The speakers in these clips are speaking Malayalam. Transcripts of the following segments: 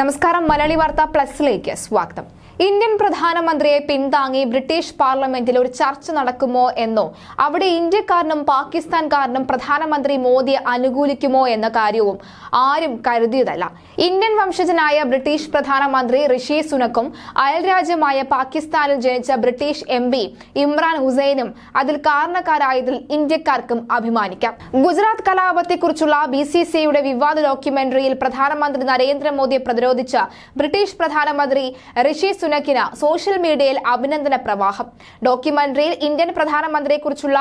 നമസ്കാരം മലയാളി വാർത്ത പ്ലസിലേക്ക് സ്വാഗതം ഇന്ത്യൻ പ്രധാനമന്ത്രിയെ പിന്താങ്ങി ബ്രിട്ടീഷ് പാർലമെന്റിൽ ഒരു ചർച്ച നടക്കുമോ എന്നോ അവിടെ ഇന്ത്യക്കാരനും പാകിസ്ഥാൻകാരനും പ്രധാനമന്ത്രി മോദിയെ അനുകൂലിക്കുമോ എന്ന കാര്യവും ആരും കരുതിയതല്ല ഇന്ത്യൻ വംശജനായ ബ്രിട്ടീഷ് പ്രധാനമന്ത്രി ഋഷി സുനക്കും അയൽരാജ്യമായ പാകിസ്ഥാനിൽ ജനിച്ച ബ്രിട്ടീഷ് എം ഇമ്രാൻ ഹുസൈനും അതിൽ കാരണക്കാരായതിൽ ഇന്ത്യക്കാർക്കും അഭിമാനിക്കാം ഗുജറാത്ത് കലാപത്തെക്കുറിച്ചുള്ള ബി സി സിയുടെ വിവാദ ഡോക്യുമെന്ററിയിൽ പ്രധാനമന്ത്രി നരേന്ദ്രമോദിയെ പ്രതിരോധിച്ച് ബ്രിട്ടീഷ് പ്രധാനമന്ത്രി ഋഷി സുനക്കിന് സോഷ്യൽ മീഡിയയിൽ അഭിനന്ദന പ്രവാഹം ഡോക്യുമെന്ററിയിൽ ഇന്ത്യൻ പ്രധാനമന്ത്രിയെക്കുറിച്ചുള്ള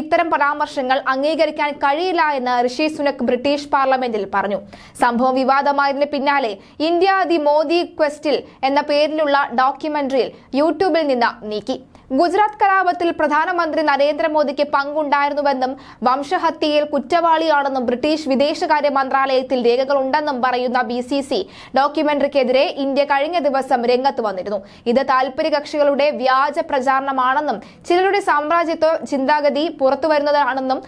ഇത്തരം പരാമർശങ്ങൾ അംഗീകരിക്കാൻ കഴിയില്ല എന്ന് ഋഷി സുനക് ബ്രിട്ടീഷ് പാർലമെന്റിൽ പറഞ്ഞു സംഭവം വിവാദമായതിന് പിന്നാലെ ഇന്ത്യ ദി മോദി ക്വസ്റ്റിൽ എന്ന പേരിലുള്ള ഡോക്യുമെന്ററിയിൽ യൂട്യൂബിൽ നിന്ന് നീക്കി ഗുജറാത്ത് കലാപത്തിൽ പ്രധാനമന്ത്രി നരേന്ദ്രമോദിക്ക് പങ്കുണ്ടായിരുന്നുവെന്നും വംശഹത്യയിൽ കുറ്റവാളിയാണെന്നും ബ്രിട്ടീഷ് വിദേശകാര്യ മന്ത്രാലയത്തിൽ രേഖകളുണ്ടെന്നും പറയുന്ന ബി സി സി ഡോക്യുമെന്ററിക്കെതിരെ ഇന്ത്യ കഴിഞ്ഞ ദിവസം രംഗത്ത് വന്നിരുന്നു ഇത് താൽപര്യ കക്ഷികളുടെ വ്യാജ പ്രചാരണമാണെന്നും ചിലരുടെ സാമ്രാജ്യത്വ ചിന്താഗതി പുറത്തുവരുന്നതാണെന്നും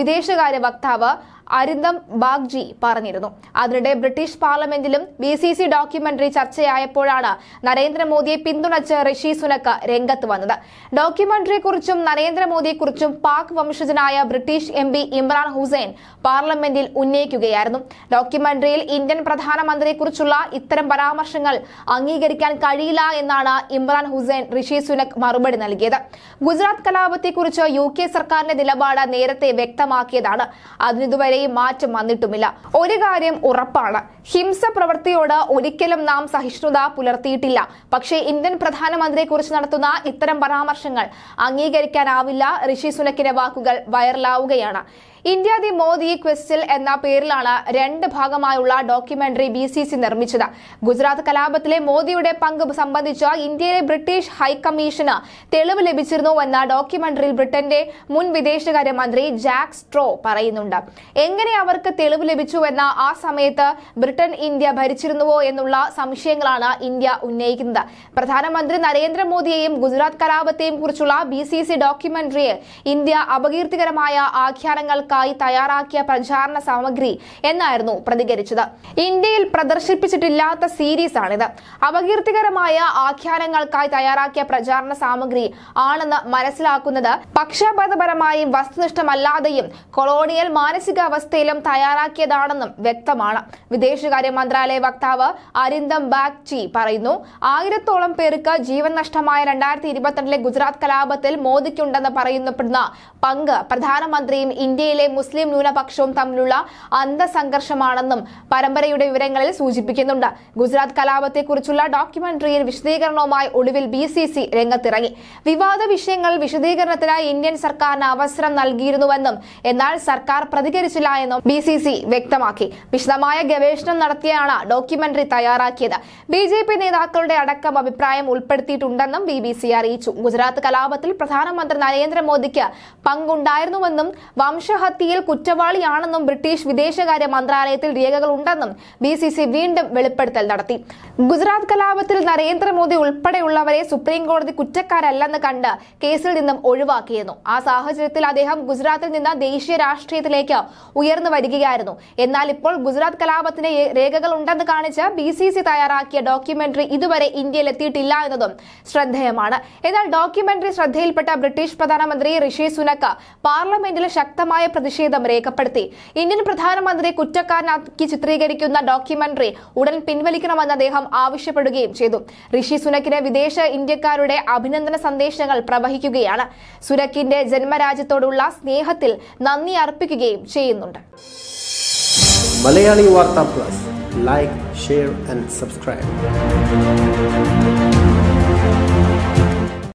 വിദേശകാര്യ വക്താവ് അരിന്ദം ബാഗ്ജി പറഞ്ഞിരുന്നു അതിനിടെ ബ്രിട്ടീഷ് പാർലമെന്റിലും ബി സി സി ഡോക്യുമെന്ററി ചർച്ചയായപ്പോഴാണ് നരേന്ദ്രമോദിയെ പിന്തുണച്ച് ഋഷി സുനക്ക് രംഗത്ത് വന്നത് ഡോക്യുമെന്ററിയെക്കുറിച്ചും നരേന്ദ്രമോദിയെക്കുറിച്ചും പാക് വംശജനായ British M P Imran Hussain പാർലമെന്റിൽ ഉന്നയിക്കുകയായിരുന്നു ഡോക്യുമെന്ററിയിൽ ഇന്ത്യൻ പ്രധാനമന്ത്രിയെക്കുറിച്ചുള്ള ഇത്തരം പരാമർശങ്ങൾ അംഗീകരിക്കാൻ കഴിയില്ല എന്നാണ് ഇമ്രാൻ ഹുസൈൻ ഋഷി സുനക് മറുപടി നൽകിയത് ഗുജറാത്ത് കലാപത്തെക്കുറിച്ച് യു കെ സർക്കാരിന്റെ നിലപാട് നേരത്തെ വ്യക്തമാക്കിയതാണ് അതിനിതുവരെ ഇതുവരെയും മാറ്റം വന്നിട്ടുമില്ല ഒരു കാര്യം ഉറപ്പാണ് ഹിംസ പ്രവൃത്തിയോട് ഒരിക്കലും നാം സഹിഷ്ണുത പുലർത്തിയിട്ടില്ല പക്ഷേ ഇന്ത്യൻ പ്രധാനമന്ത്രിയെ കുറിച്ച് നടത്തുന്ന ഇത്തരം പരാമർശങ്ങൾ അംഗീകരിക്കാനാവില്ല ഋഷി സുനക്കിന്റെ വാക്കുകൾ വൈറലാവുകയാണ് ഇന്ത്യ ദി മോദി ക്വസ്റ്റിൽ എന്ന പേരിലാണ് രണ്ട് ഭാഗമായുള്ള ഡോക്യുമെന്ററി ബി സി സി നിർമ്മിച്ചത് ഗുജറാത്ത് കലാപത്തിലെ മോദിയുടെ പങ്ക് സംബന്ധിച്ച ഇന്ത്യയിലെ ബ്രിട്ടീഷ് ഹൈക്കമ്മീഷന് തെളിവ് ലഭിച്ചിരുന്നുവെന്ന ഡോക്യുമെന്ററിയിൽ ബ്രിട്ടന്റെ മുൻ വിദേശകാര്യമന്ത്രി ജാക്ക് സ്ട്രോ പറയുന്നുണ്ട് എങ്ങനെ അവർക്ക് തെളിവ് ലഭിച്ചുവെന്ന ആ സമയത്ത് ബ്രിട്ടൻ ഇന്ത്യ ഭരിച്ചിരുന്നുവോ എന്നുള്ള സംശയങ്ങളാണ് ഇന്ത്യ ഉന്നയിക്കുന്നത് പ്രധാനമന്ത്രി നരേന്ദ്രമോദിയെയും ഗുജറാത്ത് കലാപത്തെയും കുറിച്ചുള്ള ബി സി സി ഡോക്യുമെന്ററിയിൽ ഇന്ത്യ അപകീർത്തികരമായ ആഖ്യാനങ്ങൾക്ക് ഭാഗത്തായി തയ്യാറാക്കിയ പ്രചാരണ സാമഗ്രി എന്നായിരുന്നു പ്രതികരിച്ചത് ഇന്ത്യയിൽ പ്രദർശിപ്പിച്ചിട്ടില്ലാത്ത ആണിത് അപകീർത്തികരമായ ആഖ്യാനങ്ങൾക്കായി തയ്യാറാക്കിയ പ്രചാരണ സാമഗ്രി ആണെന്ന് മനസ്സിലാക്കുന്നത് പക്ഷപാതപരമായും വസ്തുനിഷ്ഠമല്ലാതെയും കൊളോണിയൽ മാനസികാവസ്ഥയിലും തയ്യാറാക്കിയതാണെന്നും വ്യക്തമാണ് വിദേശകാര്യ മന്ത്രാലയ വക്താവ് അരിന്ദം ബാഗ്ചി പറയുന്നു ആയിരത്തോളം പേർക്ക് ജീവൻ നഷ്ടമായ രണ്ടായിരത്തി ഇരുപത്തിരണ്ടിലെ ഗുജറാത്ത് കലാപത്തിൽ മോദിക്കുണ്ടെന്ന് പറയുന്നപ്പെടുന്ന പങ്ക് പ്രധാനമന്ത്രിയും ഇന്ത്യയിൽ ജില്ലയിലെ മുസ്ലിം ന്യൂനപക്ഷവും തമ്മിലുള്ള അന്തസംഘർഷമാണെന്നും പരമ്പരയുടെ വിവരങ്ങളിൽ സൂചിപ്പിക്കുന്നുണ്ട് ഗുജറാത്ത് കലാപത്തെക്കുറിച്ചുള്ള ഡോക്യുമെന്ററിയിൽ വിശദീകരണവുമായി ഒടുവിൽ ബി സി സി രംഗത്തിറങ്ങി വിവാദ വിഷയങ്ങൾ വിശദീകരണത്തിനായി ഇന്ത്യൻ സർക്കാരിന് അവസരം നൽകിയിരുന്നുവെന്നും എന്നാൽ സർക്കാർ പ്രതികരിച്ചില്ല എന്നും ബി സി സി വ്യക്തമാക്കി വിശദമായ ഗവേഷണം നടത്തിയാണ് ഡോക്യുമെന്ററി തയ്യാറാക്കിയത് ബി ജെ പി നേതാക്കളുടെ അടക്കം അഭിപ്രായം ഉൾപ്പെടുത്തിയിട്ടുണ്ടെന്നും ബി ബി സി അറിയിച്ചു ഗുജറാത്ത് കലാപത്തിൽ പ്രധാനമന്ത്രി നരേന്ദ്രമോദിക്ക് പങ്കുണ്ടായിരുന്നുവെന്നും വംശഹ ആത്മഹത്യയിൽ കുറ്റവാളിയാണെന്നും ബ്രിട്ടീഷ് വിദേശകാര്യ മന്ത്രാലയത്തിൽ രേഖകളുണ്ടെന്നും ബി സി സി വീണ്ടും വെളിപ്പെടുത്തൽ നടത്തി ഗുജറാത്ത് കലാപത്തിൽ നരേന്ദ്രമോദി ഉൾപ്പെടെയുള്ളവരെ സുപ്രീം കോടതി കുറ്റക്കാരല്ലെന്ന് കണ്ട് കേസിൽ നിന്നും ഒഴിവാക്കിയിരുന്നു ആ സാഹചര്യത്തിൽ അദ്ദേഹം ഗുജറാത്തിൽ നിന്ന് ദേശീയ രാഷ്ട്രീയത്തിലേക്ക് ഉയർന്നു വരികയായിരുന്നു എന്നാൽ ഇപ്പോൾ ഗുജറാത്ത് കലാപത്തിന് രേഖകൾ ഉണ്ടെന്ന് കാണിച്ച് ബി സി സി തയ്യാറാക്കിയ ഡോക്യുമെന്ററി ഇതുവരെ ഇന്ത്യയിൽ എത്തിയിട്ടില്ല എന്നതും ശ്രദ്ധേയമാണ് എന്നാൽ ഡോക്യുമെന്ററി ശ്രദ്ധയിൽപ്പെട്ട ബ്രിട്ടീഷ് പ്രധാനമന്ത്രി ഋഷി സുനക്ക പാർലമെന്റിൽ ശക്തമായ പ്രതിഷേധം രേഖപ്പെടുത്തി ഇന്ത്യൻ പ്രധാനമന്ത്രി കുറ്റക്കാരനാക്കി ചിത്രീകരിക്കുന്ന ഡോക്യുമെന്ററി ഉടൻ പിൻവലിക്കണമെന്ന് അദ്ദേഹം ആവശ്യപ്പെടുകയും ചെയ്തു ഋഷി സുനക്കിന് വിദേശ ഇന്ത്യക്കാരുടെ അഭിനന്ദന സന്ദേശങ്ങൾ പ്രവഹിക്കുകയാണ് സുനക്കിന്റെ ജന്മരാജ്യത്തോടുള്ള സ്നേഹത്തിൽ നന്ദി അർപ്പിക്കുകയും ചെയ്യുന്നുണ്ട് Malayali Vartha plus like share and subscribe